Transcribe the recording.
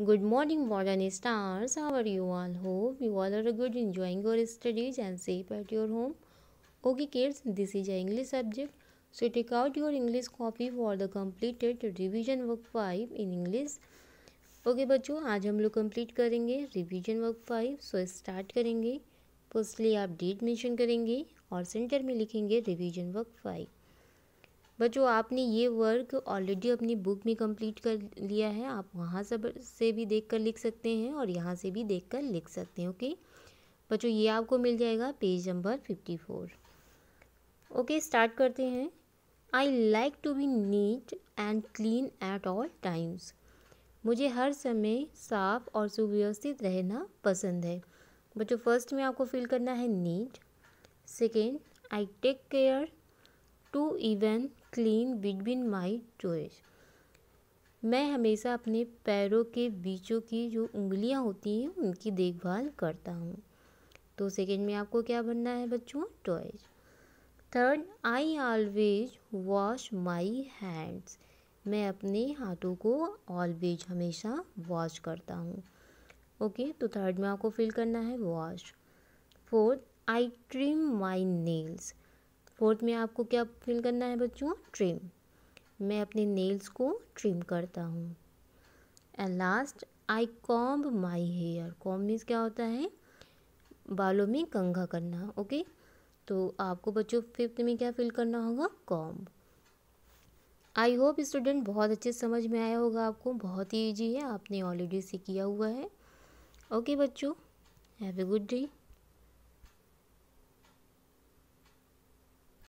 good morning modern stars how are you all hope you all are good enjoying your studies and safe at your home okay cares this is a English subject so take out your English copy for the completed revision work five in English okay बच्चों आज हम लोग complete करेंगे revision work five so start करेंगे firstly आप date mention करेंगे और centre में लिखेंगे रिविजन वर्क फाइव बच्चों आपने ये वर्क ऑलरेडी अपनी बुक में कंप्लीट कर लिया है आप वहाँ सब से भी देख कर लिख सकते हैं और यहाँ से भी देख कर लिख सकते हैं ओके बच्चों ये आपको मिल जाएगा page number fifty four okay start करते हैं I like to be neat and clean at all times मुझे हर समय साफ और सुव्यवस्थित रहना पसंद है बच्चों फर्स्ट में आपको फील करना है neat second I take care to even clean between my toes मैं हमेशा अपने पैरों के बीचों की जो उंगलियां होती हैं उनकी देखभाल करता हूँ तो सेकेंड में आपको क्या बनना है बच्चों toes third I always wash my hands मैं अपने हाथों को ऑलवेज हमेशा वॉश करता हूँ ओके okay, तो थर्ड में आपको फिल करना है wash fourth I trim my nails fourth में आपको क्या फिल करना है बच्चों ट्रिम मैं अपने नेल्स को ट्रिम करता हूँ and last I comb my hair comb means क्या होता है बालों में कंघा करना ओके तो आपको बच्चों फिफ्थ में क्या फिल करना होगा कॉम्ब आई होप स्टूडेंट बहुत अच्छे समझ में आया होगा आपको बहुत ही ईजी है आपने ऑलरेडी से किया हुआ है ओके बच्चों हैव ए गुड डे